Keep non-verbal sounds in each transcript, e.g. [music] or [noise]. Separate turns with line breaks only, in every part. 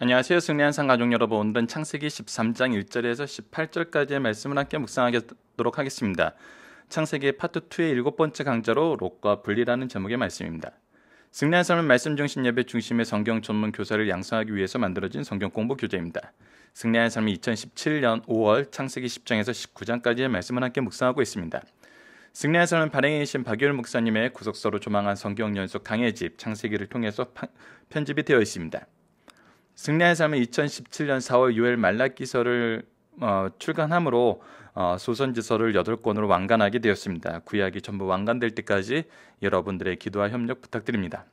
안녕하세요. 승리한 상 가족 여러분. 오늘은 창세기 13장 1절에서 18절까지의 말씀을 함께 묵상하도록 하겠습니다. 창세기 파트 2의 일곱 번째 강좌로 록과 분리라는 제목의 말씀입니다. 승리한 삶은 말씀 중심 예배 중심의 성경 전문 교사를 양성하기 위해서 만들어진 성경 공부 교재입니다. 승리한 삶은 2017년 5월 창세기 10장에서 19장까지의 말씀을 함께 묵상하고 있습니다. 승리한 삶은 발행이신 박유일 목사님의 구속서로 조망한 성경 연속 강의집 창세기를 통해서 파, 편집이 되어 있습니다. 승리의 삶은 2017년 4월 유일 말라기서를 어, 출간함으로 어, 소선지서를 8권으로 완간하게 되었습니다. 구약이 전부 완간될 때까지 여러분들의 기도와 협력 부탁드립니다.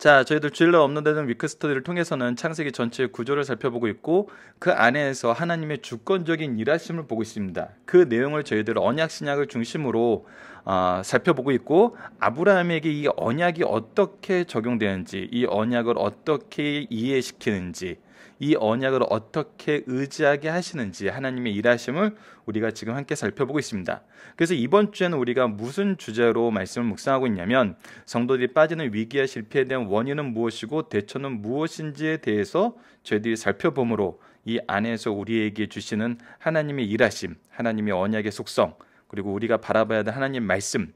자, 저희들 주일날 없는 데는 위크스터디를 통해서는 창세기 전체의 구조를 살펴보고 있고 그 안에서 하나님의 주권적인 일하심을 보고 있습니다. 그 내용을 저희들 언약 신약을 중심으로 어, 살펴보고 있고 아브라함에게 이 언약이 어떻게 적용되는지 이 언약을 어떻게 이해시키는지 이 언약을 어떻게 의지하게 하시는지 하나님의 일하심을 우리가 지금 함께 살펴보고 있습니다. 그래서 이번 주에는 우리가 무슨 주제로 말씀을 묵상하고 있냐면 성도들이 빠지는 위기와 실패에 대한 원인은 무엇이고 대처는 무엇인지에 대해서 저희들이 살펴보므로 이 안에서 우리에게 주시는 하나님의 일하심, 하나님의 언약의 속성, 그리고 우리가 바라봐야 될 하나님 말씀,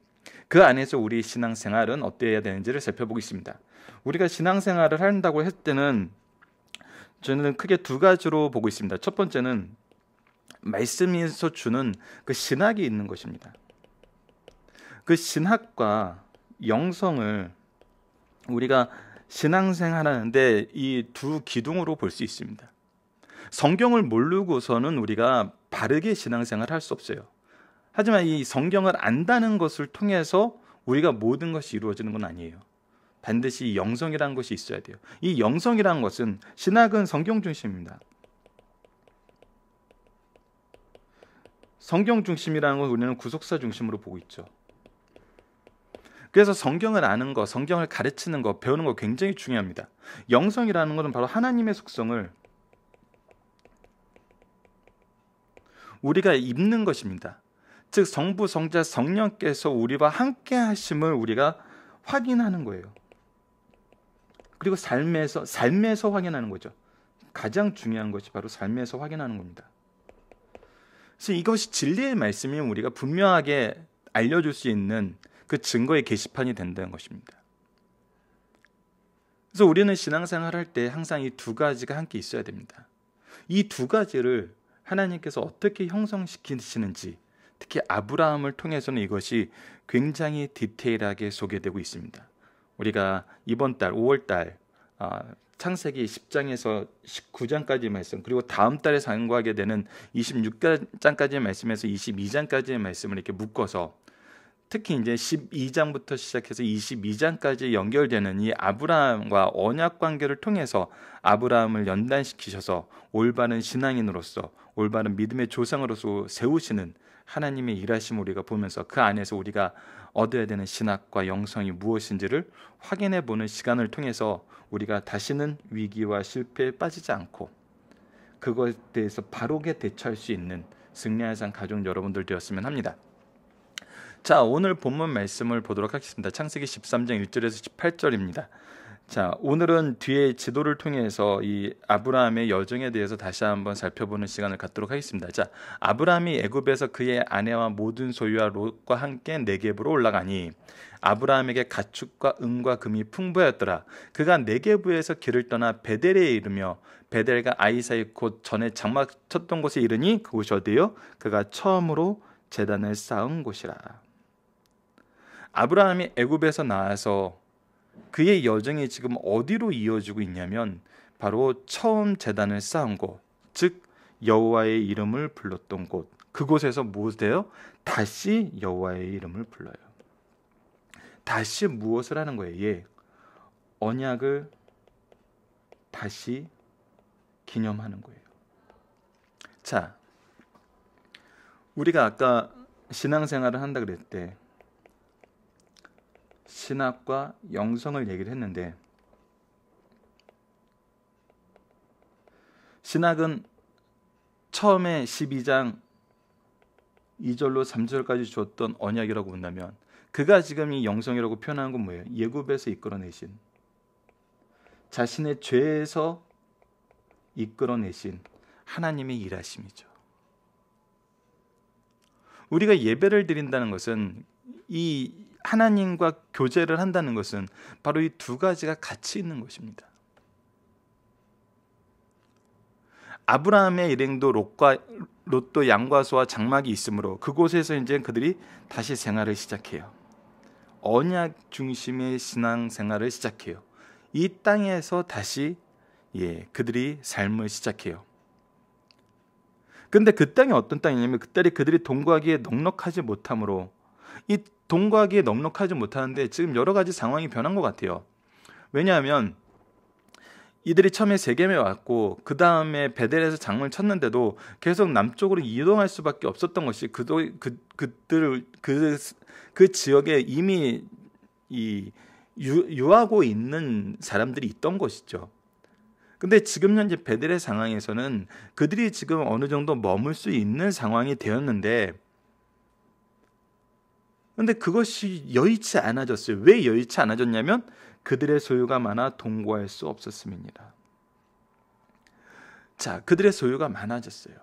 그 안에서 우리 신앙생활은 어때야 되는지를 살펴보고 있습니다. 우리가 신앙생활을 한다고 할 때는 저는 크게 두 가지로 보고 있습니다. 첫 번째는 말씀에서 주는 그 신학이 있는 것입니다. 그 신학과 영성을 우리가 신앙생활하는데 이 두 기둥으로 볼 수 있습니다. 성경을 모르고서는 우리가 바르게 신앙생활 할 수 없어요. 하지만 이 성경을 안다는 것을 통해서 우리가 모든 것이 이루어지는 건 아니에요. 반드시 영성이라는 것이 있어야 돼요. 이 영성이라는 것은 신학은 성경 중심입니다. 성경 중심이라는 걸 우리는 구속사 중심으로 보고 있죠. 그래서 성경을 아는 거, 성경을 가르치는 거, 배우는 거 굉장히 중요합니다. 영성이라는 것은 바로 하나님의 속성을 우리가 입는 것입니다. 즉 성부, 성자, 성령께서 우리와 함께 하심을 우리가 확인하는 거예요. 그리고 삶에서 삶에서 확인하는 거죠. 가장 중요한 것이 바로 삶에서 확인하는 겁니다. 그래서 이것이 진리의 말씀이면 우리가 분명하게 알려줄 수 있는 그 증거의 게시판이 된다는 것입니다. 그래서 우리는 신앙생활 할때 항상 이 두 가지가 함께 있어야 됩니다. 이 두 가지를 하나님께서 어떻게 형성시키시는지 특히 아브라함을 통해서는 이것이 굉장히 디테일하게 소개되고 있습니다. 우리가 이번 달 5월 달 아, 창세기 10장에서 19장까지의 말씀 그리고 다음 달에 상고하게 되는 26장까지의 말씀에서 22장까지의 말씀을 이렇게 묶어서 특히 이제 12장부터 시작해서 22장까지 연결되는 이 아브라함과 언약 관계를 통해서 아브라함을 연단시키셔서 올바른 신앙인으로서 올바른 믿음의 조상으로서 세우시는 하나님의 일하심 우리가 보면서 그 안에서 우리가 얻어야 되는 신학과 영성이 무엇인지를 확인해 보는 시간을 통해서 우리가 다시는 위기와 실패에 빠지지 않고 그것에 대해서 바로게 대처할 수 있는 승리의 산 가족 여러분들 되었으면 합니다. 자, 오늘 본문 말씀을 보도록 하겠습니다. 창세기 13장 1절에서 18절입니다. 자, 오늘은 뒤에 지도를 통해서 이 아브라함의 여정에 대해서 다시 한번 살펴보는 시간을 갖도록 하겠습니다. 자, 아브라함이 애굽에서 그의 아내와 모든 소유와 롯과 함께 네겝부로 올라가니 아브라함에게 가축과 은과 금이 풍부하였더라. 그가 네부에서 길을 떠나 베델에 이르며 베델과 아이사이 곧 전에 장막 쳤던 곳에 이르니 그곳이 어디요? 그가 처음으로 재단을 쌓은 곳이라. 아브라함이 애굽에서 나와서 그의 여정이 지금 어디로 이어지고 있냐면 바로 처음 재단을 쌓은 곳, 즉 여호와의 이름을 불렀던 곳. 그곳에서 무엇돼요? 다시 여호와의 이름을 불러요. 다시 무엇을 하는 거예요? 예. 언약을 다시 기념하는 거예요. 자, 우리가 아까 신앙생활을 한다 그랬대. 신학과 영성을 얘기를 했는데 신학은 처음에 12장 2절로 3절까지 줬던 언약이라고 본다면 그가 지금 이 영성이라고 표현한 건 뭐예요? 예굽에서 이끌어내신 자신의 죄에서 이끌어내신 하나님의 일하심이죠. 우리가 예배를 드린다는 것은 이 하나님과 교제를 한다는 것은 바로 이 두 가지가 같이 있는 것입니다. 아브라함의 일행도 롯과 롯도 양과 소와 장막이 있으므로 그곳에서 이제 그들이 다시 생활을 시작해요. 언약 중심의 신앙 생활을 시작해요. 이 땅에서 다시 예, 그들이 삶을 시작해요. 근데 그 땅이 어떤 땅이냐면 그 땅이 그들이 동거하기에 넉넉하지 못하므로 이 동거하기에 넉넉하지 못하는데 지금 여러 가지 상황이 변한 것 같아요. 왜냐하면 이들이 처음에 세겜에 왔고 그 다음에 베델에서 장을 쳤는데도 계속 남쪽으로 이동할 수밖에 없었던 것이 그도, 그 그들 그, 그 지역에 이미 이 유, 유하고 있는 사람들이 있던 것이죠. 근데 지금 현재 베델의 상황에서는 그들이 지금 어느 정도 머물 수 있는 상황이 되었는데 근데 그것이 여의치 않아졌어요. 왜 여의치 않아졌냐면 그들의 소유가 많아 동거할 수 없었음입니다. 자, 그들의 소유가 많아졌어요.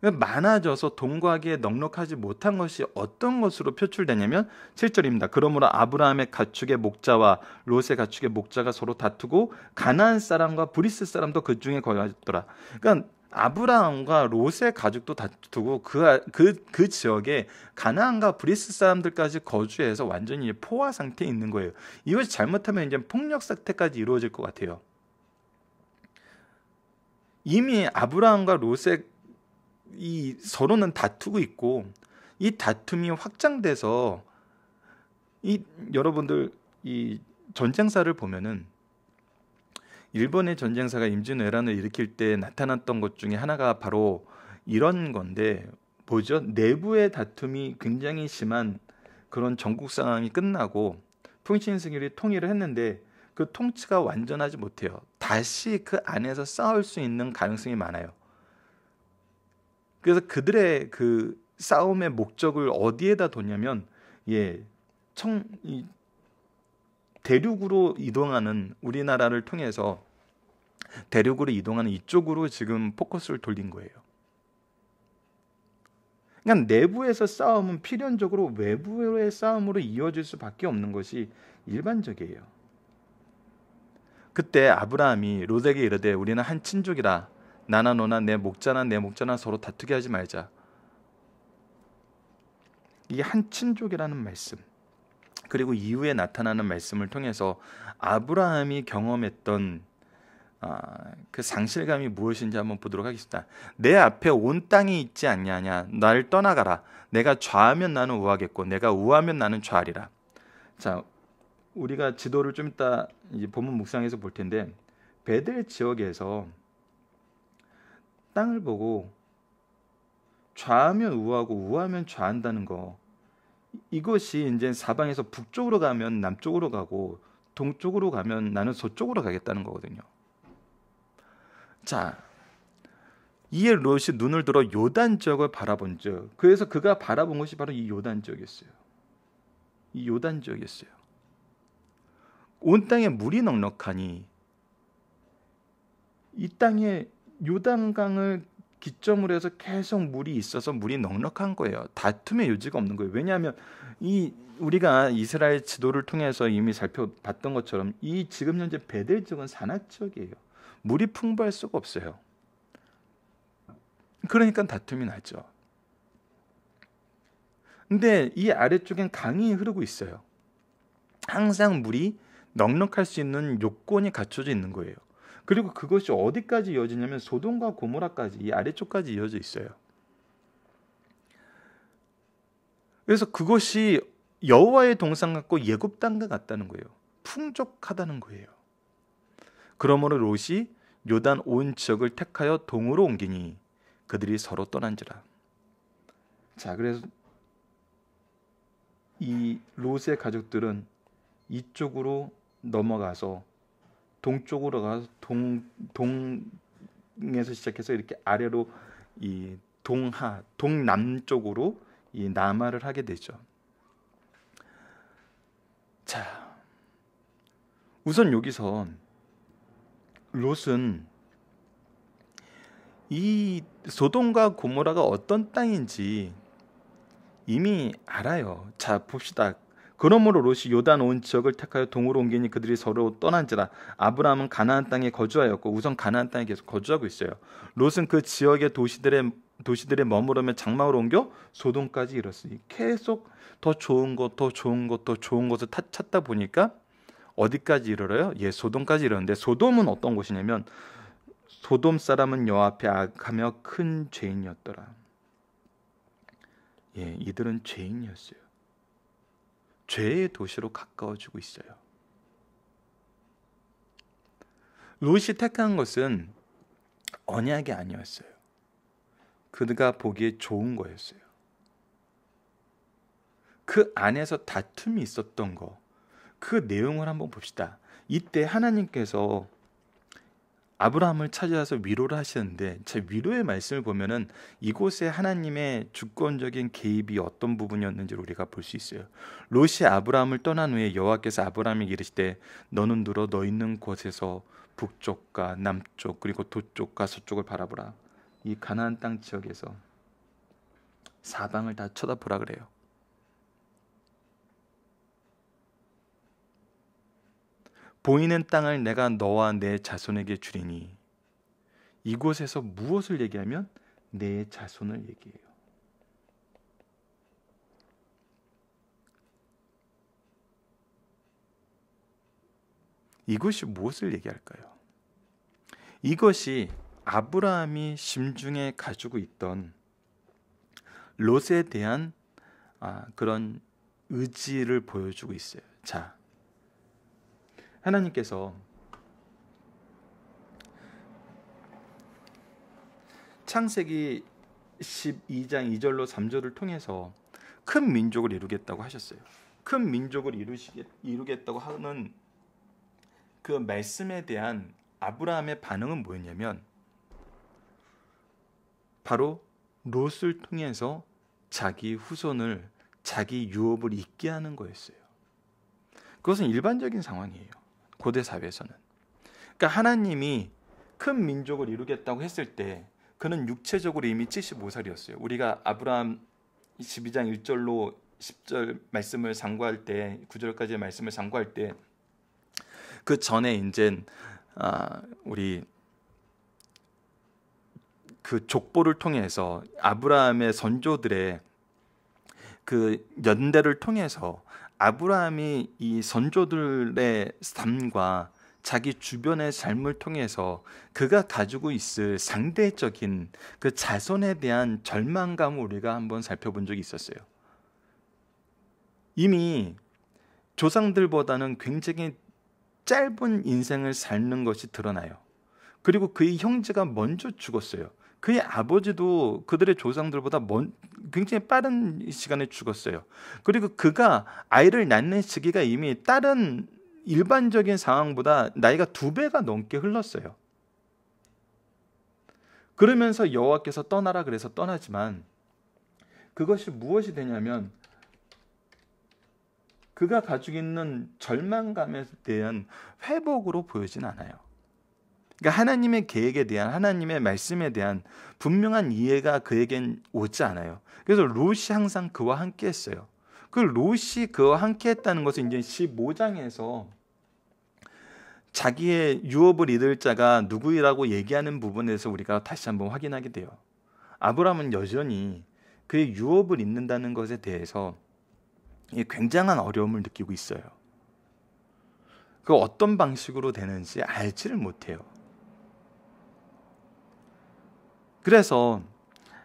그러니까 많아져서 동거하기에 넉넉하지 못한 것이 어떤 것으로 표출되냐면 7절입니다. 그러므로 아브라함의 가축의 목자와 롯의 가축의 목자가 서로 다투고 가나안 사람과 브리스 사람도 그 중에 거하였더라. 그러니까 아브라함과 롯의 가족도 다투고 그, 아, 그, 그 지역에 가나안과 브리스 사람들까지 거주해서 완전히 포화 상태에 있는 거예요. 이것이 잘못하면 이제 폭력 사태까지 이루어질 것 같아요. 이미 아브라함과 롯의 이 서로는 다투고 있고 이 다툼이 확장돼서 이 여러분들 이 전쟁사를 보면은 일본의 전쟁사가 임진왜란을 일으킬 때 나타났던 것 중에 하나가 바로 이런 건데 뭐죠? 내부의 다툼이 굉장히 심한 그런 전국 상황이 끝나고 풍신승일이 통일을 했는데 그 통치가 완전하지 못해요. 다시 그 안에서 싸울 수 있는 가능성이 많아요. 그래서 그들의 그 싸움의 목적을 어디에다 뒀냐면 예, 청, 대륙으로 이동하는 우리나라를 통해서 대륙으로 이동하는 이쪽으로 지금 포커스를 돌린 거예요. 그냥 그러니까 내부에서 싸움은 필연적으로 외부의 싸움으로 이어질 수밖에 없는 것이 일반적이에요. 그때 아브라함이 로데에 이르되 우리는 한 친족이라 나나 너나 내 목자나 내 목자나 서로 다투게 하지 말자. 이게 한 친족이라는 말씀. 그리고 이후에 나타나는 말씀을 통해서 아브라함이 경험했던 아, 그 상실감이 무엇인지 한번 보도록 하겠습니다. 내 앞에 온 땅이 있지 않냐냐. 날 떠나가라. 내가 좌하면 나는 우하겠고 내가 우하면 나는 좌하리라. 자, 우리가 지도를 좀 이따 이제 본문 묵상해서볼 텐데 베델 지역에서 땅을 보고 좌하면 우하고 우하면 좌한다는 거 이것이 이제 사방에서 북쪽으로 가면 남쪽으로 가고 동쪽으로 가면 나는 서쪽으로 가겠다는 거거든요. 자, 이에 롯이 눈을 들어 요단 지역을 바라본 즉 그래서 그가 바라본 것이 바로 이 요단 지역이었어요. 이 요단 지역이었어요. 온 땅에 물이 넉넉하니 이 땅에 요단강을 기점으로 해서 계속 물이 있어서 물이 넉넉한 거예요. 다툼의 여지가 없는 거예요. 왜냐하면 이 우리가 이스라엘 지도를 통해서 이미 살펴봤던 것처럼 이 지금 현재 베델 지역은 산악 지역이에요. 물이 풍부할 수가 없어요. 그러니까 다툼이 나죠. 근데 이 아래쪽엔 강이 흐르고 있어요. 항상 물이 넉넉할 수 있는 요건이 갖춰져 있는 거예요. 그리고 그것이 어디까지 이어지냐면 소돔과 고모라까지 이 아래쪽까지 이어져 있어요. 그래서 그것이 여호와의 동상 같고 예굽 땅과 같다는 거예요. 풍족하다는 거예요. 그러므로 롯이 요단 온 지역을 택하여 동으로 옮기니 그들이 서로 떠난지라. 자, 그래서 이 롯의 가족들은 이쪽으로 넘어가서 동쪽으로 가서 동 동에서 시작해서 이렇게 아래로 이 동하 동남쪽으로 이 남하를 하게 되죠. 자, 우선 여기서 롯은 이 소돔과 고모라가 어떤 땅인지 이미 알아요. 자, 봅시다. 그러므로 롯이 요단 온 지역을 택하여 동으로 옮기니 그들이 서로 떠난지라 아브라함은 가나안 땅에 거주하였고 우선 가나안 땅에 계속 거주하고 있어요. 롯은 그 지역의 도시들의 도시들의 머무르며 장막을 옮겨 소돔까지 이뤘으니 계속 더 좋은 것, 더 좋은 것, 더 좋은 것을 타, 찾다 보니까 어디까지 이르러요? 예, 소돔까지 이르는데 소돔은 어떤 곳이냐면 소돔 사람은 여 앞에 악하며 큰 죄인이었더라. 예, 이들은 죄인이었어요. 죄의 도시로 가까워지고 있어요. 롯이 택한 것은 언약이 아니었어요. 그가 보기에 좋은 거였어요. 그 안에서 다툼이 있었던 거, 그 내용을 한번 봅시다. 이때 하나님께서 아브라함을 찾아와서 위로를 하시는데 제 위로의 말씀을 보면은 이곳에 하나님의 주권적인 개입이 어떤 부분이었는지를 우리가 볼 수 있어요. 롯이 아브라함을 떠난 후에 여호와께서 아브라함에게 이르시되 너는 들어 너 있는 곳에서 북쪽과 남쪽 그리고 도쪽과 서쪽을 바라보라. 이 가나안 땅 지역에서 사방을 다 쳐다보라 그래요. 보이는 땅을 내가 너와 내 자손에게 주리니 이곳에서 무엇을 얘기하면 내 자손을 얘기해요. 이것이 무엇을 얘기할까요? 이것이 아브라함이 심중에 가지고 있던 롯에 대한 아, 그런 의지를 보여주고 있어요. 자, 하나님께서 창세기 12장 2절로 3절을 통해서 큰 민족을 이루겠다고 하셨어요. 큰 민족을 이루시겠, 이루겠다고 하는 그 말씀에 대한 아브라함의 반응은 뭐였냐면 바로 롯을 통해서 자기 후손을 자기 유업을 잊게 하는 거였어요. 그것은 일반적인 상황이에요. 고대 사회에서는. 그러니까 하나님이 큰 민족을 이루겠다고 했을 때 그는 육체적으로 이미 75살이었어요. 우리가 아브라함 12장 1절로 10절 말씀을 상고할 때 9절까지의 말씀을 상고할 때 그 전에 이제 아, 우리 그 족보를 통해서 아브라함의 선조들의 그 연대를 통해서 아브라함이 이 선조들의 삶과 자기 주변의 삶을 통해서 그가 가지고 있을 상대적인 그 자손에 대한 절망감을 우리가 한번 살펴본 적이 있었어요. 이미 조상들보다는 굉장히 짧은 인생을 사는 것이 드러나요. 그리고 그의 형제가 먼저 죽었어요. 그의 아버지도 그들의 조상들보다 먼, 굉장히 빠른 시간에 죽었어요. 그리고 그가 아이를 낳는 시기가 이미 다른 일반적인 상황보다 나이가 두 배가 넘게 흘렀어요. 그러면서 여호와께서 떠나라 그래서 떠나지만 그것이 무엇이 되냐면 그가 가지고 있는 절망감에 대한 회복으로 보여진 않아요. 그러니까 하나님의 계획에 대한 하나님의 말씀에 대한 분명한 이해가 그에겐 오지 않아요. 그래서 롯이 항상 그와 함께 했어요. 그 롯이 그와 함께 했다는 것은 이제 15장에서 자기의 유업을 이을 자가 누구이라고 얘기하는 부분에서 우리가 다시 한번 확인하게 돼요. 아브라함은 여전히 그의 유업을 잇는다는 것에 대해서 굉장한 어려움을 느끼고 있어요. 그 어떤 방식으로 되는지 알지를 못해요. 그래서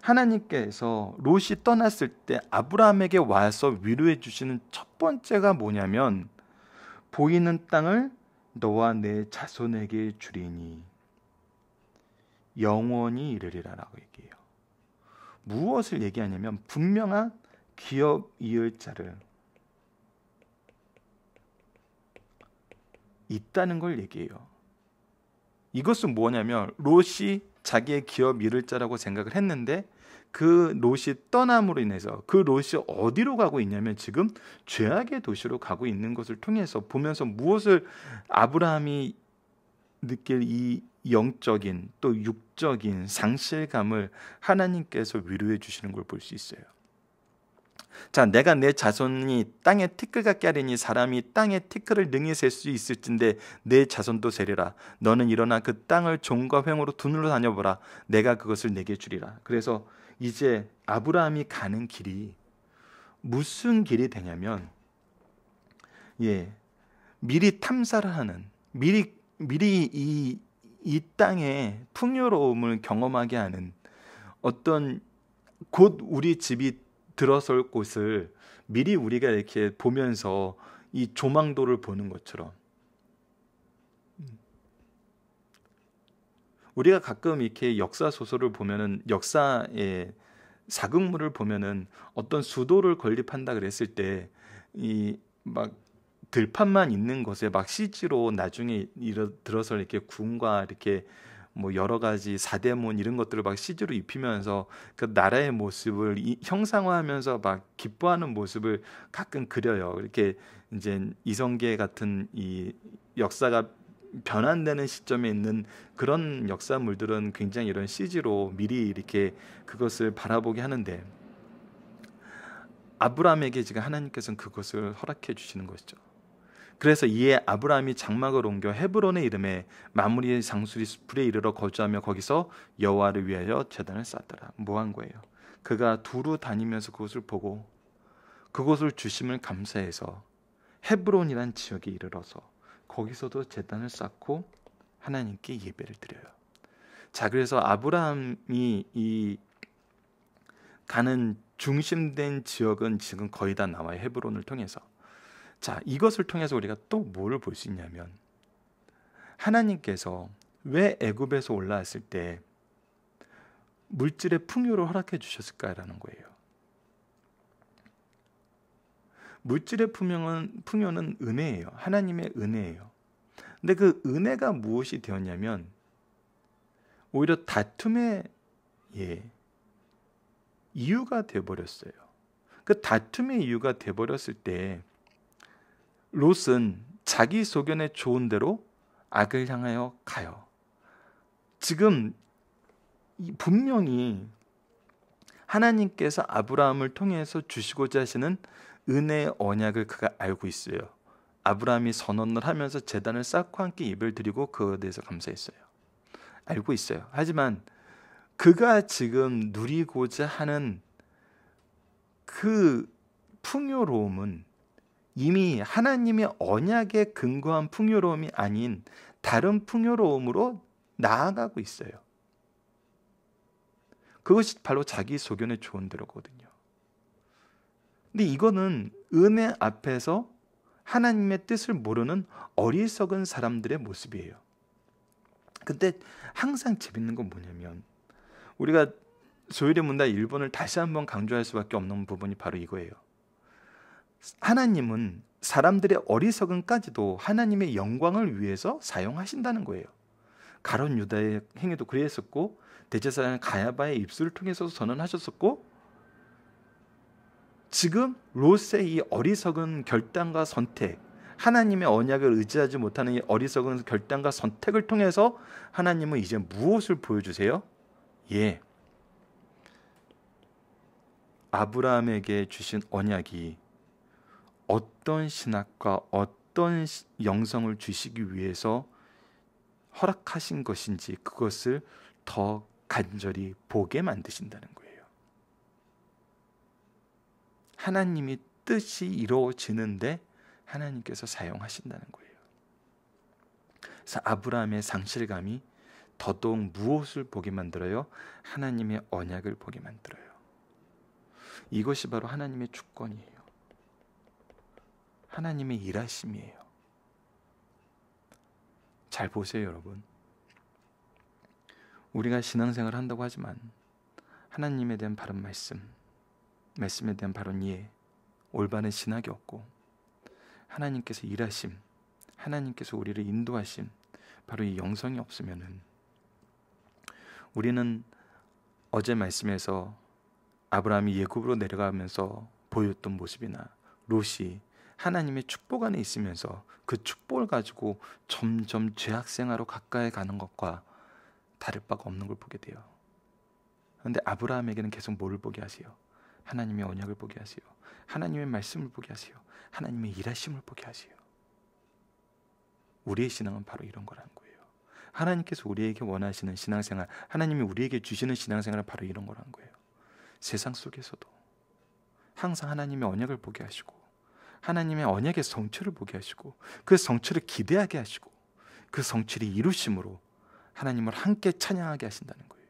하나님께서 롯이 떠났을 때 아브라함에게 와서 위로해 주시는 첫 번째가 뭐냐면 보이는 땅을 너와 내 자손에게 주리니 영원히 이르리라라고 얘기해요. 무엇을 얘기하냐면 분명한 기업 이을자를 있다는 걸 얘기해요. 이것은 뭐냐면 롯이 자기의 기업 이룰 자라고 생각을 했는데 그 롯이 떠남으로 인해서 그 롯이 어디로 가고 있냐면 지금 죄악의 도시로 가고 있는 것을 통해서 보면서 무엇을 아브라함이 느낄 이 영적인 또 육적인 상실감을 하나님께서 위로해 주시는 걸 볼 수 있어요. 자, 내가 내 자손이 땅에 티끌 같게 하리니 사람이 땅에 티끌을 능히 셀수 있을진데 내 자손도 세리라. 너는 일어나 그 땅을 종과 횡으로 두눌러 다녀보라. 내가 그것을 내게 주리라. 그래서 이제 아브라함이 가는 길이 무슨 길이 되냐면 예 미리 탐사를 하는 미리 미리 이 이 땅의 풍요로움을 경험하게 하는 어떤 곧 우리 집이 들어설 곳을 미리 우리가 이렇게 보면서 이 조망도를 보는 것처럼 음. 우리가 가끔 이렇게 역사 소설을 보면은 역사의 사극물을 보면은 어떤 수도를 건립한다 그랬을 때 이 막 들판만 있는 곳에막 c 지로 나중에 들어서 이렇게 군과 이렇게 뭐 여러 가지 사대문 이런 것들을 막 CG로 입히면서 그 나라의 모습을 이, 형상화하면서 막 기뻐하는 모습을 가끔 그려요. 이렇게 이제 이성계 같은 이 역사가 변환되는 시점에 있는 그런 역사물들은 굉장히 이런 CG로 미리 이렇게 그것을 바라보게 하는데 아브라함에게 지금 하나님께서는 그것을 허락해 주시는 것이죠. 그래서 이에 아브라함이 장막을 옮겨 헤브론의 이름에 마무리의 장수리 숲에 이르러 거주하며 거기서 여호와를 위하여 제단을 쌓더라. 뭐한 거예요? 그가 두루 다니면서 그것을 보고 그곳을 주심을 감사해서 헤브론이란 지역에 이르러서 거기서도 제단을 쌓고 하나님께 예배를 드려요. 자 그래서 아브라함이 이 가는 중심된 지역은 지금 거의 다 나와요. 헤브론을 통해서. 자, 이것을 통해서 우리가 또 뭘 볼 수 있냐면 하나님께서 왜 애굽에서 올라왔을 때 물질의 풍요를 허락해 주셨을까라는 거예요. 물질의 풍요는, 풍요는 은혜예요. 하나님의 은혜예요. 근데 그 은혜가 무엇이 되었냐면 오히려 다툼의 예, 이유가 되어버렸어요. 그 다툼의 이유가 되어버렸을 때 롯은 자기 소견에 좋은 대로 악을 향하여 가요. 지금 분명히 하나님께서 아브라함을 통해서 주시고자 하시는 은혜의 언약을 그가 알고 있어요. 아브라함이 선언을 하면서 재단을 쌓고 함께 예배 드리고 그에 대해서 감사했어요. 알고 있어요. 하지만 그가 지금 누리고자 하는 그 풍요로움은 이미 하나님의 언약에 근거한 풍요로움이 아닌 다른 풍요로움으로 나아가고 있어요. 그것이 바로 자기 소견의 조언들거든요. 근데 이거는 은혜 앞에서 하나님의 뜻을 모르는 어리석은 사람들의 모습이에요. 근데 항상 재밌는 건 뭐냐면 우리가 소율의 문단 일본을 다시 한번 강조할 수밖에 없는 부분이 바로 이거예요. 하나님은 사람들의 어리석음까지도 하나님의 영광을 위해서 사용하신다는 거예요. 가론 유다의 행위도 그랬었고 대제사장 가야바의 입술을 통해서 선언하셨었고 지금 롯의 이 어리석은 결단과 선택 하나님의 언약을 의지하지 못하는 이 어리석은 결단과 선택을 통해서 하나님은 이제 무엇을 보여주세요? 예. 아브라함에게 주신 언약이 어떤 신학과 어떤 영성을 주시기 위해서 허락하신 것인지 그것을 더 간절히 보게 만드신다는 거예요. 하나님이 뜻이 이루어지는데 하나님께서 사용하신다는 거예요. 그래서 아브라함의 상실감이 더더욱 무엇을 보게 만들어요? 하나님의 언약을 보게 만들어요. 이것이 바로 하나님의 주권이에요. 하나님의 일하심이에요. 잘 보세요, 여러분. 우리가 신앙생활 을 한다고 하지만 하나님에 대한 바른 말씀, 말씀에 대한 바른 이해, 올바른 신학이 없고 하나님께서 일하심, 하나님께서 우리를 인도하심, 바로 이 영성이 없으면은 우리는 어제 말씀에서 아브라함이 예굽으로 내려가면서 보였던 모습이나 롯이 하나님의 축복 안에 있으면서 그 축복을 가지고 점점 죄악생활로 가까이 가는 것과 다를 바가 없는 걸 보게 돼요. 그런데 아브라함에게는 계속 뭘 보게 하세요? 하나님의 언약을 보게 하세요. 하나님의 말씀을 보게 하세요. 하나님의 일하심을 보게 하세요. 우리의 신앙은 바로 이런 거라는 거예요. 하나님께서 우리에게 원하시는 신앙생활, 하나님이 우리에게 주시는 신앙생활은 바로 이런 거라는 거예요. 세상 속에서도 항상 하나님의 언약을 보게 하시고 하나님의 언약의 성취를 보게 하시고 그 성취를 기대하게 하시고 그 성취를 이루심으로 하나님을 함께 찬양하게 하신다는 거예요.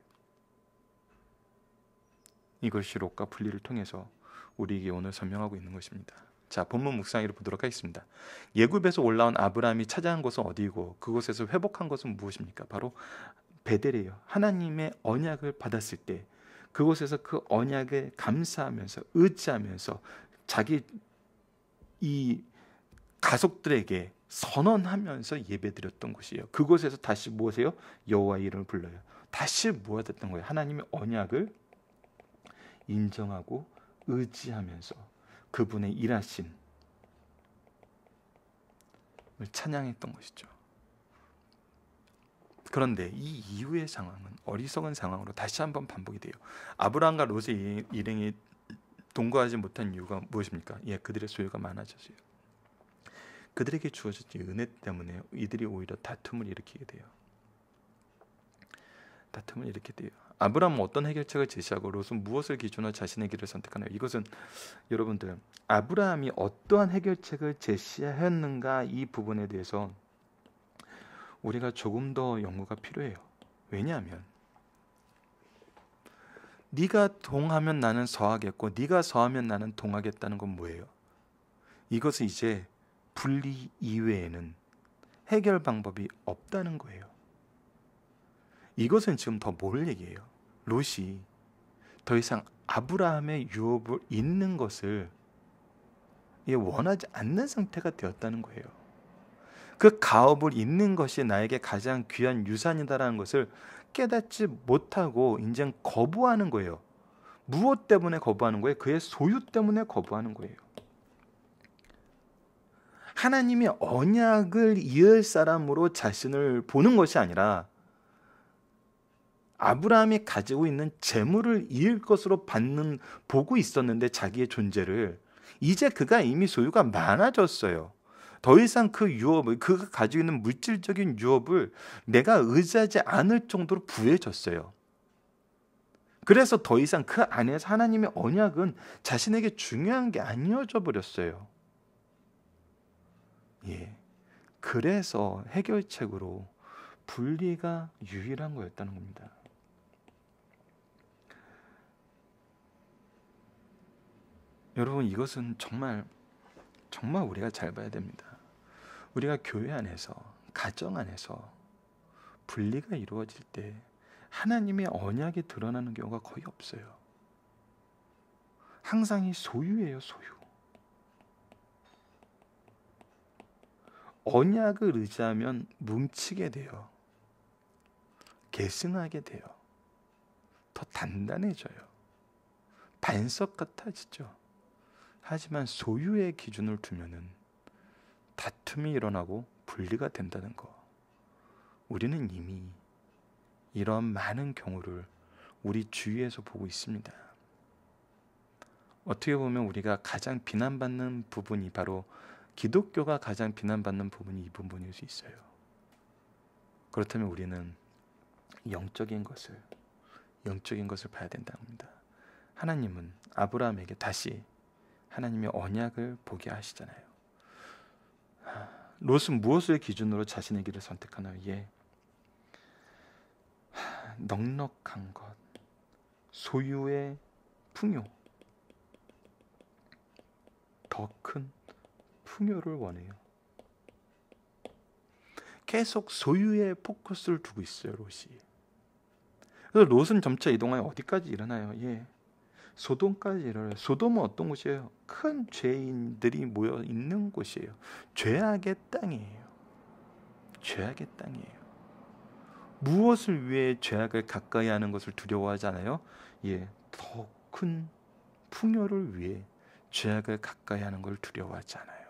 이것이 롯과 분리를 통해서 우리에게 오늘 설명하고 있는 것입니다. 자 본문 묵상기를 보도록 하겠습니다. 예굽에서 올라온 아브라함이 찾아간 곳은 어디고 그곳에서 회복한 것은 무엇입니까? 바로 베델이에요. 하나님의 언약을 받았을 때 그곳에서 그 언약에 감사하면서 의지하면서 자기 이 가족들에게 선언하면서 예배드렸던 곳이에요. 그곳에서 다시 무엇요 여호와 이름을 불러요. 다시 뭐가 됐던 거예요? 하나님의 언약을 인정하고 의지하면서 그분의 일하심을 찬양했던 것이죠. 그런데 이 이후의 상황은 어리석은 상황으로 다시 한번 반복이 돼요. 아브라함과 롯의 일행이 동거하지 못한 이유가 무엇입니까? 예, 그들의 소유가 많아져서요. 그들에게 주어진 은혜 때문에 이들이 오히려 다툼을 일으키게 돼요. 다툼을 일으키게 돼요. 아브라함은 어떤 해결책을 제시하고 롯은 무엇을 기준으로 자신의 길을 선택하나요? 이것은 여러분들 아브라함이 어떠한 해결책을 제시했는가 이 부분에 대해서 우리가 조금 더 연구가 필요해요. 왜냐하면 네가 동하면 나는 서하겠고 네가 서하면 나는 동하겠다는 건 뭐예요? 이것은 이제 분리 이외에는 해결 방법이 없다는 거예요. 이것은 지금 더 뭘 얘기해요? 롯이 더 이상 아브라함의 유업을 잇는 것을 원하지 않는 상태가 되었다는 거예요. 그 가업을 잇는 것이 나에게 가장 귀한 유산이다라는 것을 깨닫지 못하고 인제 거부하는 거예요. 무엇 때문에 거부하는 거예요? 그의 소유 때문에 거부하는 거예요. 하나님이 언약을 이을 사람으로 자신을 보는 것이 아니라 아브라함이 가지고 있는 재물을 이을 것으로 받는 보고 있었는데 자기의 존재를 이제 그가 이미 소유가 많아졌어요. 더 이상 그 유업을 그가 가지고 있는 물질적인 유업을 내가 의지하지 않을 정도로 부해졌어요. 그래서 더 이상 그 안에서 하나님의 언약은 자신에게 중요한 게 아니어져 버렸어요. 예. 그래서 해결책으로 분리가 유일한 거였다는 겁니다. 여러분 이것은 정말 정말 우리가 잘 봐야 됩니다. 우리가 교회 안에서 가정 안에서 분리가 이루어질 때 하나님의 언약이 드러나는 경우가 거의 없어요. 항상 이 소유예요, 소유. 언약을 의지하면 뭉치게 돼요. 계승하게 돼요. 더 단단해져요. 반석 같아지죠. 하지만 소유의 기준을 두면은 다툼이 일어나고 분리가 된다는 거. 우리는 이미 이런 많은 경우를 우리 주위에서 보고 있습니다. 어떻게 보면 우리가 가장 비난받는 부분이 바로 기독교가 가장 비난받는 부분이 이 부분일 수 있어요. 그렇다면 우리는 영적인 것을 영적인 것을 봐야 된다는 겁니다. 하나님은 아브라함에게 다시 하나님의 언약을 보게 하시잖아요. 롯은 무엇을 기준으로 자신의 길을 선택하나요? 예. 넉넉한 것, 소유의 풍요, 더 큰 풍요를 원해요. 계속 소유의 포커스를 두고 있어요, 롯이. 그래서 롯은 점차 이동하여 어디까지 일어나요? 예. 소돔까지 이르러 소돔은 어떤 곳이에요? 큰 죄인들이 모여 있는 곳이에요. 죄악의 땅이에요. 죄악의 땅이에요. 무엇을 위해 죄악을 가까이 하는 것을 두려워하잖아요. 예, 더 큰 풍요를 위해 죄악을 가까이 하는 걸 두려워하잖아요.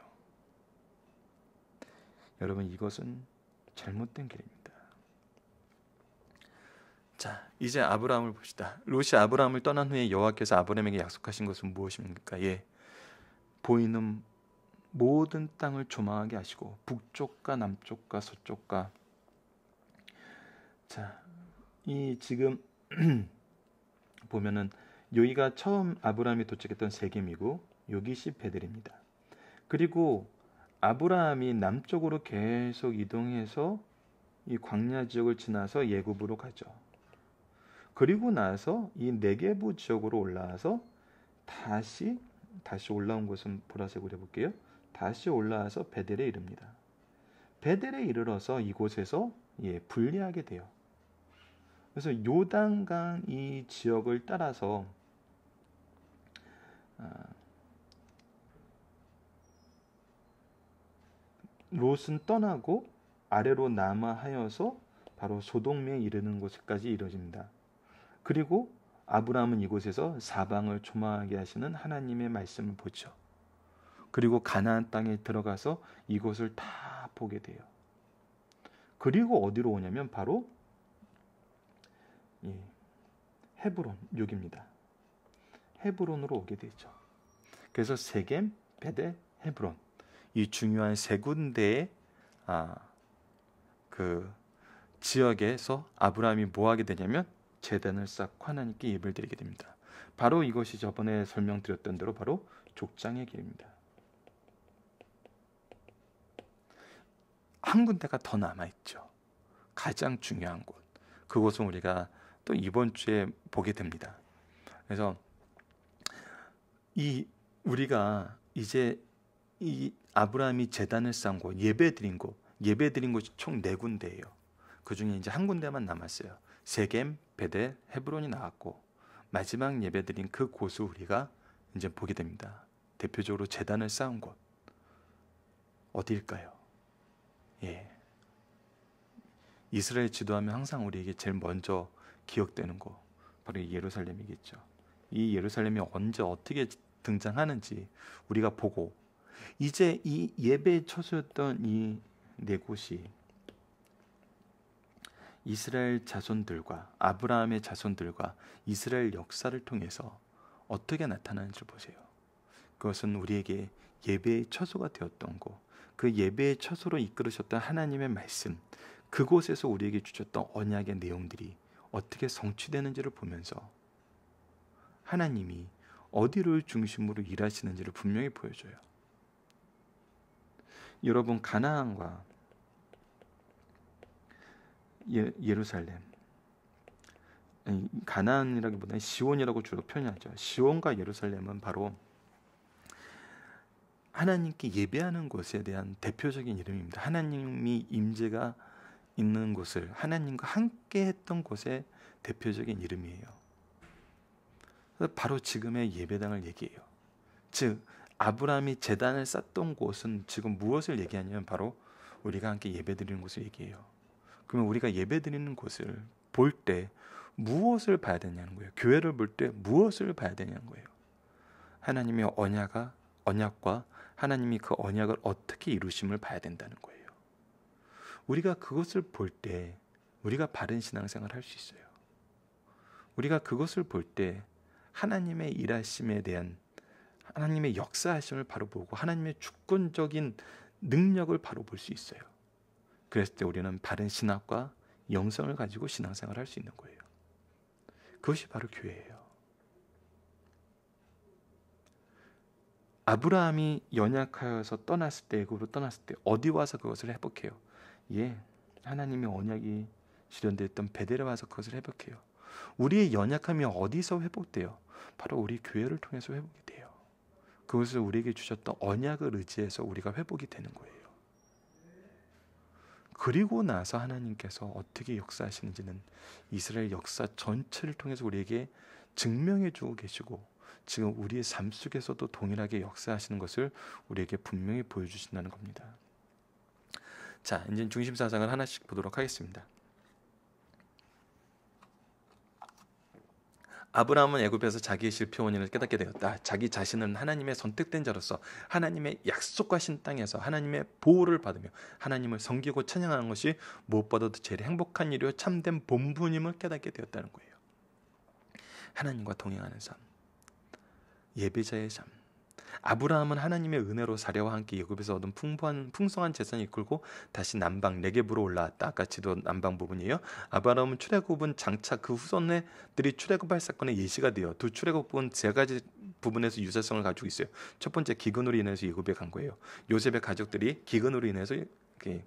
여러분 이것은 잘못된 길입니다. 자, 이제 아브라함을 봅시다. 롯이 아브라함을 떠난 후에 여호와께서 아브라함에게 약속하신 것은 무엇입니까? 예. 보이는 모든 땅을 조망하게 하시고 북쪽과 남쪽과 서쪽과 자, 이 지금 [clears throat] 보면은 여기가 처음 아브라함이 도착했던 세겜이고 여기 시베델입니다 그리고 아브라함이 남쪽으로 계속 이동해서 이 광야 지역을 지나서 예굽으로 가죠. 그리고 나서 이 네개부 지역으로 올라와서 다시 다시 올라온 것은 보라색으로 해볼게요. 다시 올라와서 베델에 이릅니다. 베델에 이르러서 이곳에서 예, 분리하게 돼요. 그래서 요단강 이 지역을 따라서 아, 롯은 떠나고 아래로 남하하여서 바로 소동에 이르는 곳까지 이뤄어집니다 그리고 아브라함은 이곳에서 사방을 초망하게 하시는 하나님의 말씀을 보죠. 그리고 가나안 땅에 들어가서 이곳을 다 보게 돼요. 그리고 어디로 오냐면 바로 예, 헤브론 여기입니다. 헤브론으로 오게 되죠. 그래서 세겜, 베데, 헤브론 이 중요한 세 군데의 아, 그 지역에서 아브라함이 뭐 하게 되냐면 재단을 쌓고 하나님께 예배를 드리게 됩니다. 바로 이것이 저번에 설명드렸던 대로 바로 족장의 길입니다. 한 군데가 더 남아있죠. 가장 중요한 곳. 그곳은 우리가 또 이번 주에 보게 됩니다. 그래서 이 우리가 이제 이 아브라함이 재단을 쌓은 곳, 예배 드린 곳, 예배 드린 곳이 총 네 군데예요. 그 중에 이제 한 군데만 남았어요. 세겜, 베델, 헤브론이 나왔고 마지막 예배드린 그 고수 우리가 이제 보게 됩니다. 대표적으로 재단을 쌓은 곳 어디일까요? 예. 이스라엘 지도하면 항상 우리에게 제일 먼저 기억되는 곳 바로 예루살렘이겠죠. 이 예루살렘이 언제 어떻게 등장하는지 우리가 보고 이제 이 예배의 처소였던 이 네 곳이 이스라엘 자손들과 아브라함의 자손들과 이스라엘 역사를 통해서 어떻게 나타나는지 보세요. 그것은 우리에게 예배의 처소가 되었던 곳, 그 예배의 처소로 이끌으셨던 하나님의 말씀, 그곳에서 우리에게 주셨던 언약의 내용들이 어떻게 성취되는지를 보면서 하나님이 어디를 중심으로 일하시는지를 분명히 보여줘요. 여러분 가나안과 예, 루살렘 가난이라기보다는 시온이라고 주로 표현하죠. 시온과 예루살렘은 바로 하나님께 예배하는 곳에 대한 대표적인 이름입니다. 하나님이 임재가 있는 곳을 하나님과 함께 했던 곳의 대표적인 이름이에요. 바로 지금의 예배당을 얘기해요. 즉 아브라함이 제단을 쌓던 곳은 지금 무엇을 얘기하냐면 바로 우리가 함께 예배드리는 곳을 얘기해요. 그러면 우리가 예배 드리는 곳을 볼 때 무엇을 봐야 되냐는 거예요. 교회를 볼 때 무엇을 봐야 되냐는 거예요. 하나님의 언약과 언약과 하나님이 그 언약을 어떻게 이루심을 봐야 된다는 거예요. 우리가 그것을 볼 때 우리가 바른 신앙생활을 할 수 있어요. 우리가 그것을 볼 때 하나님의 일하심에 대한 하나님의 역사하심을 바로 보고 하나님의 주권적인 능력을 바로 볼 수 있어요. 그랬을 때 우리는 바른 신학과 영성을 가지고 신앙생활 을 할 수 있는 거예요. 그것이 바로 교회예요. 아브라함이 연약하여서 떠났을 때 애굽으로 떠났을 때 어디 와서 그것을 회복해요? 예, 하나님의 언약이 실현됐던 베델에 와서 그것을 회복해요. 우리의 연약함이 어디서 회복돼요? 바로 우리 교회를 통해서 회복이 돼요. 그것을 우리에게 주셨던 언약을 의지해서 우리가 회복이 되는 거예요. 그리고 나서 하나님께서 어떻게 역사하시는지는 이스라엘 역사 전체를 통해서 우리에게 증명해 주고 계시고 지금 우리의 삶 속에서도 동일하게 역사하시는 것을 우리에게 분명히 보여주신다는 겁니다. 자, 이제 중심 사상을 하나씩 보도록 하겠습니다. 아브라함은 애굽에서 자기의 실패 원인을 깨닫게 되었다. 자기 자신은 하나님의 선택된 자로서 하나님의 약속하신 땅에서 하나님의 보호를 받으며 하나님을 섬기고 찬양하는 것이 무엇보다도 제일 행복한 일이요 참된 본분임을 깨닫게 되었다는 거예요. 하나님과 동행하는 삶, 예배자의 삶, 아브라함은 하나님의 은혜로 사례와 함께 예굽에서 얻은 풍부한 풍성한 재산 이끌고 다시 남방 네게으로 올라왔다. 아까 지도 남방 부분이에요. 아브라함은 출애굽은 장차 그 후손들이 출애굽할 사건의 예시가 되어 두 출애굽은 세 가지 부분에서 유사성을 가지고 있어요. 첫 번째 기근으로 인해서 예굽에 간 거예요. 요셉의 가족들이 기근으로 인해서 이렇게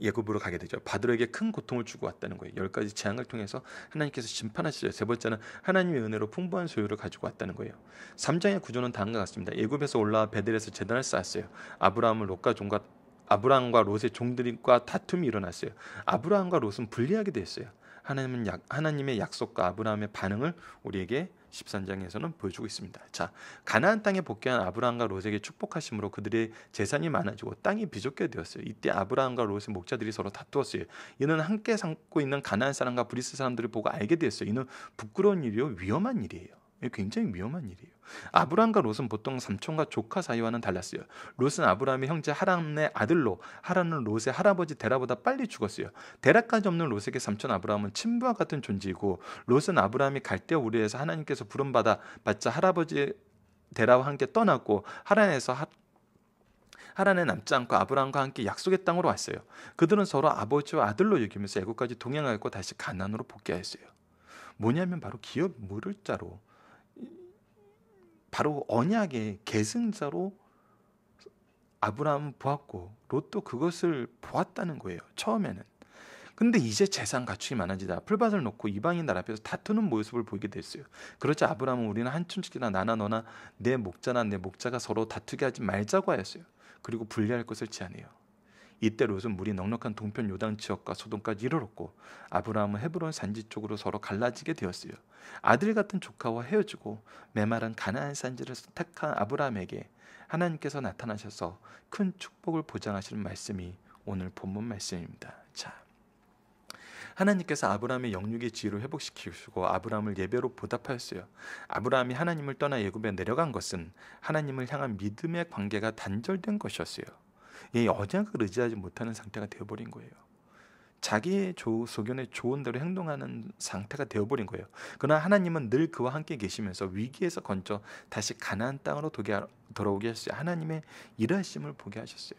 예굽으로 가게 되죠. 바드로에게 큰 고통을 주고 왔다는 거예요. 열 가지 재앙을 통해서 하나님께서 심판하시죠. 세 번째는 하나님의 은혜로 풍부한 소유를 가지고 왔다는 거예요. 3장의 구조는 다음과 같습니다. 예굽에서 올라와 베델에서 재단을 쌓았어요. 아브라함을 롯과 종과 아브라함과 롯의 종들과 다툼이 일어났어요. 아브라함과 롯은 분리하게 되었어요 하나님은 약, 하나님의 약속과 아브라함의 반응을 우리에게 13장에서는 보여주고 있습니다. 자, 가나안 땅에 복귀한 아브라함과 롯에게 축복하심으로 그들의 재산이 많아지고 땅이 비좁게 되었어요. 이때 아브라함과 롯의 목자들이 서로 다투었어요. 이는 함께 삼고 있는 가나안 사람과 브리스 사람들을 보고 알게 되었어요. 이는 부끄러운 일이요 위험한 일이에요. 굉장히 위험한 일이에요. 아브람과 롯은 보통 삼촌과 조카 사이와는 달랐어요. 롯은 아브람의 형제 하란의 아들로 하란은 롯의 할아버지 데라보다 빨리 죽었어요. 데라까지 없는 롯에게 삼촌 아브람은 친부와 같은 존재이고 롯은 아브람이 갈대 우리에서 하나님께서 부름받아 받자 할아버지 데라와 함께 떠났고 하란에서 하, 하란에 남지 않고 아브라함과 함께 약속의 땅으로 왔어요. 그들은 서로 아버지와 아들로 여기면서 애국까지 동행하였고 다시 가난으로 복귀하였어요. 뭐냐면 바로 기업 모를 자로 바로 언약의 계승자로 아브라함은 보았고 롯도 그것을 보았다는 거예요. 처음에는. 근데 이제 재산 가축이 많아지다 풀밭을 놓고 이방인 나라 앞에서 다투는 모습을 보이게 됐어요. 그러자 아브라함은 우리는 한춘치이나 나나 너나 내 목자나 내 목자가 서로 다투게 하지 말자고 하였어요. 그리고 분리할 것을 제안해요. 이때 롯은 물이 넉넉한 동편 요단 지역과 소동까지 이르렀고 아브라함은 헤브론 산지 쪽으로 서로 갈라지게 되었어요. 아들 같은 조카와 헤어지고 메마른 가나안 산지를 선택한 아브라함에게 하나님께서 나타나셔서 큰 축복을 보장하시는 말씀이 오늘 본문 말씀입니다. 자, 하나님께서 아브라함의 영육의 지혜로 회복시키시고 아브라함을 예배로 보답하였어요. 아브라함이 하나님을 떠나 예굽에 내려간 것은 하나님을 향한 믿음의 관계가 단절된 것이었어요. 이 언약을 의지하지 못하는 상태가 되어버린 거예요. 자기 소견에 좋은 대로 행동하는 상태가 되어버린 거예요. 그러나 하나님은 늘 그와 함께 계시면서 위기에서 건져 다시 가나안 땅으로 돌아오게 하셨어요. 하나님의 일하심을 보게 하셨어요.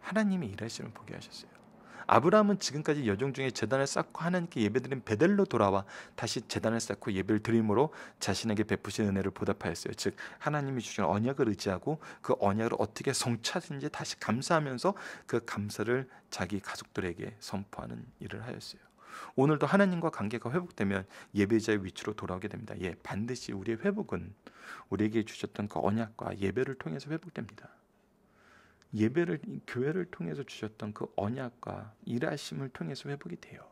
하나님의 일하심을 보게 하셨어요. 아브라함은 지금까지 여종 중에 제단을 쌓고 하나님께 그 예배드린 베델로 돌아와 다시 제단을 쌓고 예배를 드림으로 자신에게 베푸신 은혜를 보답하였어요. 즉 하나님이 주신 언약을 의지하고 그 언약을 어떻게 성취하든지 다시 감사하면서 그 감사를 자기 가족들에게 선포하는 일을 하였어요. 오늘도 하나님과 관계가 회복되면 예배자의 위치로 돌아오게 됩니다. 예, 반드시 우리의 회복은 우리에게 주셨던 그 언약과 예배를 통해서 회복됩니다. 예배를 교회를 통해서 주셨던 그 언약과 일하심을 통해서 회복이 돼요.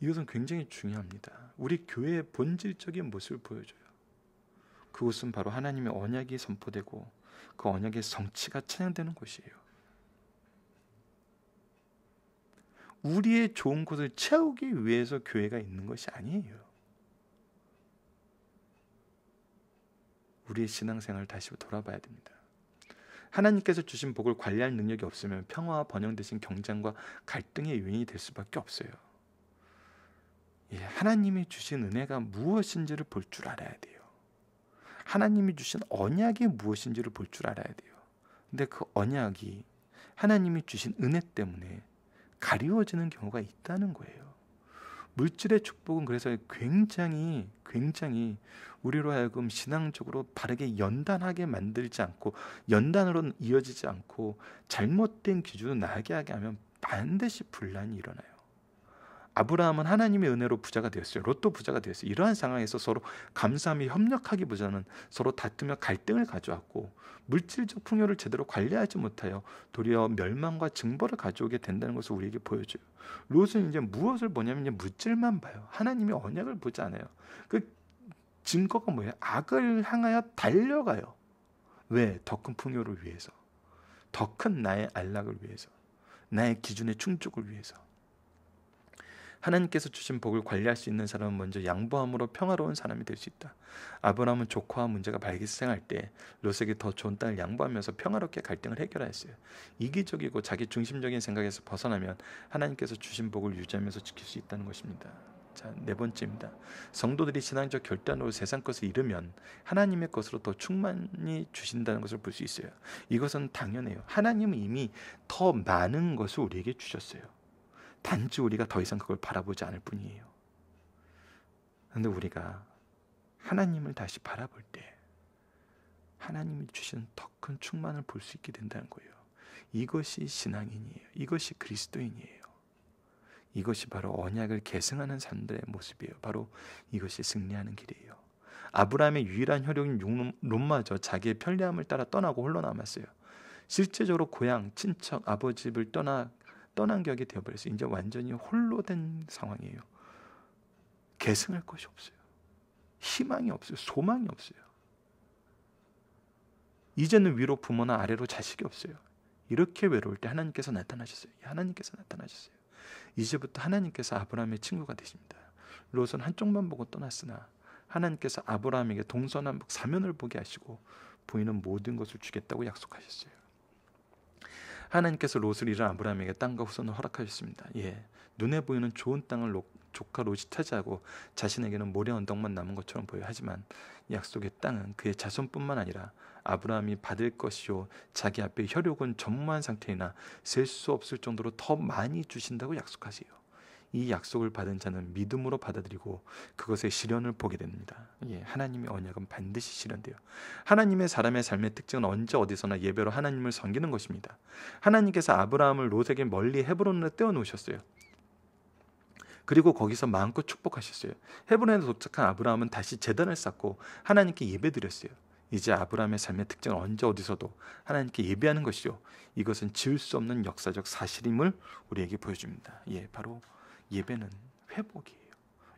이것은 굉장히 중요합니다. 우리 교회의 본질적인 모습을 보여줘요. 그곳은 바로 하나님의 언약이 선포되고 그 언약의 성취가 찬양되는 곳이에요. 우리의 좋은 곳을 채우기 위해서 교회가 있는 것이 아니에요. 우리의 신앙생활을 다시 돌아봐야 됩니다. 하나님께서 주신 복을 관리할 능력이 없으면 평화와 번영 대신 경쟁과 갈등의 요인이 될 수밖에 없어요. 예, 하나님이 주신 은혜가 무엇인지를 볼 줄 알아야 돼요. 하나님이 주신 언약이 무엇인지를 볼 줄 알아야 돼요. 근데 그 언약이 하나님이 주신 은혜 때문에 가리워지는 경우가 있다는 거예요. 물질의 축복은 그래서 굉장히 굉장히 우리로 하여금 신앙적으로 바르게 연단하게 만들지 않고 연단으로 이어지지 않고 잘못된 기준을 나게 하게 하면 반드시 분란이 일어나요. 아브라함은 하나님의 은혜로 부자가 되었어요. 로또 부자가 되었어요. 이러한 상황에서 서로 감사함이 협력하기보다는 서로 다투며 갈등을 가져왔고 물질적 풍요를 제대로 관리하지 못하여 도리어 멸망과 증벌을 가져오게 된다는 것을 우리에게 보여줘요. 로스는 이제 무엇을 보냐면 이제 물질만 봐요. 하나님의 언약을 보지 않아요. 그 증거가 뭐예요? 악을 향하여 달려가요. 왜? 더 큰 풍요를 위해서. 더 큰 나의 안락을 위해서. 나의 기준의 충족을 위해서. 하나님께서 주신 복을 관리할 수 있는 사람은 먼저 양보함으로 평화로운 사람이 될 수 있다. 아브라함은 조카와 문제가 발생할 때 롯에게 더 좋은 딸을 양보하면서 평화롭게 갈등을 해결하였어요. 이기적이고 자기 중심적인 생각에서 벗어나면 하나님께서 주신 복을 유지하면서 지킬 수 있다는 것입니다. 자, 네 번째입니다. 성도들이 신앙적 결단으로 세상 것을 잃으면 하나님의 것으로 더 충만히 주신다는 것을 볼 수 있어요. 이것은 당연해요. 하나님은 이미 더 많은 것을 우리에게 주셨어요. 단지 우리가 더 이상 그걸 바라보지 않을 뿐이에요. 그런데 우리가 하나님을 다시 바라볼 때 하나님이 주신 더 큰 충만을 볼 수 있게 된다는 거예요. 이것이 신앙인이에요. 이것이 그리스도인이에요. 이것이 바로 언약을 계승하는 사람들의 모습이에요. 바로 이것이 승리하는 길이에요. 아브라함의 유일한 혈육인 롯마저 자기의 편리함을 따라 떠나고 홀로 남았어요. 실제적으로 고향, 친척, 아버지를 떠나 떠난 격이 되어버렸어요. 이제 완전히 홀로 된 상황이에요. 계승할 것이 없어요. 희망이 없어요. 소망이 없어요. 이제는 위로 부모나 아래로 자식이 없어요. 이렇게 외로울 때 하나님께서 나타나셨어요. 하나님께서 나타나셨어요. 이제부터 하나님께서 아브라함의 친구가 되십니다. 롯은 한쪽만 보고 떠났으나 하나님께서 아브라함에게 동서남북 사면을 보게 하시고 부인은 모든 것을 주겠다고 약속하셨어요. 하나님께서 롯을 잃은 아브라함에게 땅과 후손을 허락하셨습니다. 예. 눈에 보이는 좋은 땅을 로, 조카 롯이 차지하고 자신에게는 모래 언덕만 남은 것처럼 보여 하지만 약속의 땅은 그의 자손뿐만 아니라 아브라함이 받을 것이요 자기 앞에 혈육은 전무한 상태이나 셀 수 없을 정도로 더 많이 주신다고 약속하세요. 이 약속을 받은 자는 믿음으로 받아들이고 그것의 실현을 보게 됩니다. 예, 하나님의 언약은 반드시 실현돼요. 하나님의 사람의 삶의 특징은 언제 어디서나 예배로 하나님을 섬기는 것입니다. 하나님께서 아브라함을 롯에 멀리 헤브론으로 떼어 놓으셨어요. 그리고 거기서 마음껏 축복하셨어요. 헤브론에 도착한 아브라함은 다시 제단을 쌓고 하나님께 예배드렸어요. 이제 아브라함의 삶의 특징은 언제 어디서도 하나님께 예배하는 것이죠. 이것은 지울 수 없는 역사적 사실임을 우리에게 보여줍니다. 예, 바로 예배는 회복이에요.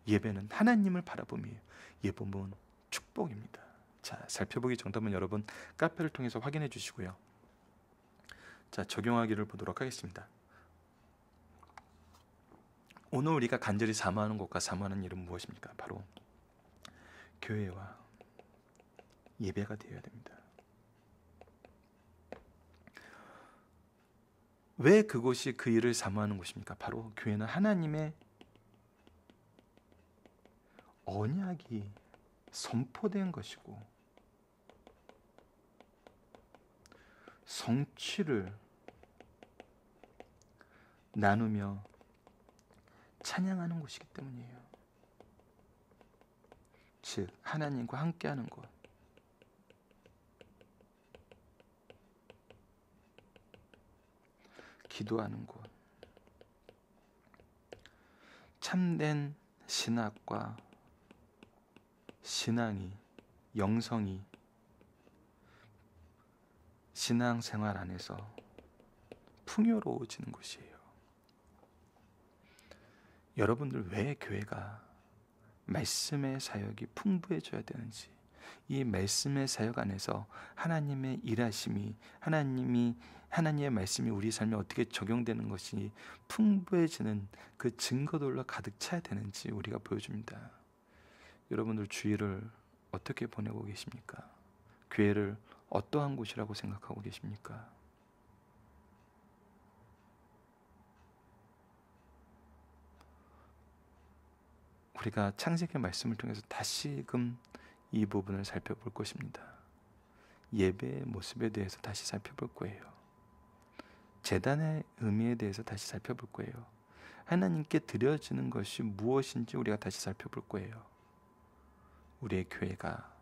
예배는 하나님을 바라봄이에요. 예배는 축복입니다. 자, 살펴보기 정답은 여러분 카페를 통해서 확인해 주시고요. 자, 적용하기를 보도록 하겠습니다. 오늘 우리가 간절히 사모하는 것과 사모하는 일은 무엇입니까? 바로 교회와 예배가 되어야 됩니다. 왜 그곳이 그 일을 사모하는 곳입니까? 바로 교회는 하나님의 언약이 선포된 것이고 성취를 나누며 찬양하는 곳이기 때문이에요. 즉 하나님과 함께하는 곳. 기도하는 곳. 참된 신학과 신앙이, 영성이 신앙생활 안에서 풍요로워지는 곳이에요. 여러분들 왜 교회가 말씀의 사역이 풍부해져야 되는지 이 말씀의 사역 안에서 하나님의 일하심이 하나님이 하나님의 말씀이 우리 삶에 어떻게 적용되는 것이 풍부해지는 그 증거들로 가득 차야 되는지 우리가 보여줍니다. 여러분들 주의를 어떻게 보내고 계십니까? 교회를 어떠한 곳이라고 생각하고 계십니까? 우리가 창세기 말씀을 통해서 다시금 이 부분을 살펴볼 것입니다. 예배의 모습에 대해서 다시 살펴볼 거예요. 재단의 의미에 대해서 다시 살펴볼 거예요. 하나님께 드려지는 것이 무엇인지 우리가 다시 살펴볼 거예요. 우리의 교회가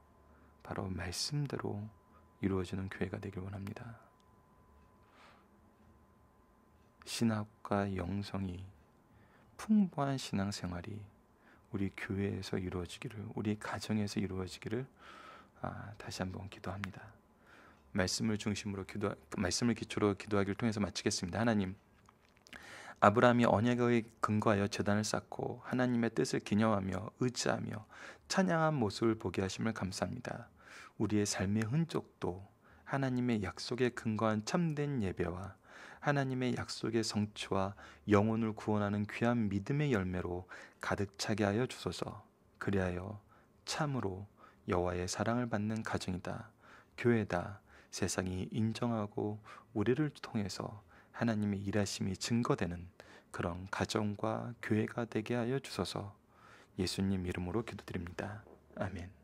바로 말씀대로 이루어지는 교회가 되길 원합니다. 신학과 영성이 풍부한 신앙생활이 우리 교회에서 이루어지기를, 우리 가정에서 이루어지기를 아, 다시 한번 기도합니다. 말씀을 중심으로 기도 말씀을 기초로 기도하기를 통해서 마치겠습니다. 하나님 아브라함이 언약의 근거하여 재단을 쌓고 하나님의 뜻을 기념하며 의지하며 찬양한 모습을 보게 하심을 감사합니다. 우리의 삶의 흔적도 하나님의 약속에 근거한 참된 예배와 하나님의 약속의 성취와 영혼을 구원하는 귀한 믿음의 열매로 가득 차게 하여 주소서. 그리하여 참으로 여호와의 사랑을 받는 가정이다. 교회다. 세상이 인정하고 우리를 통해서 하나님의 일하심이 증거되는 그런 가정과 교회가 되게 하여 주소서 예수님 이름으로 기도드립니다. 아멘.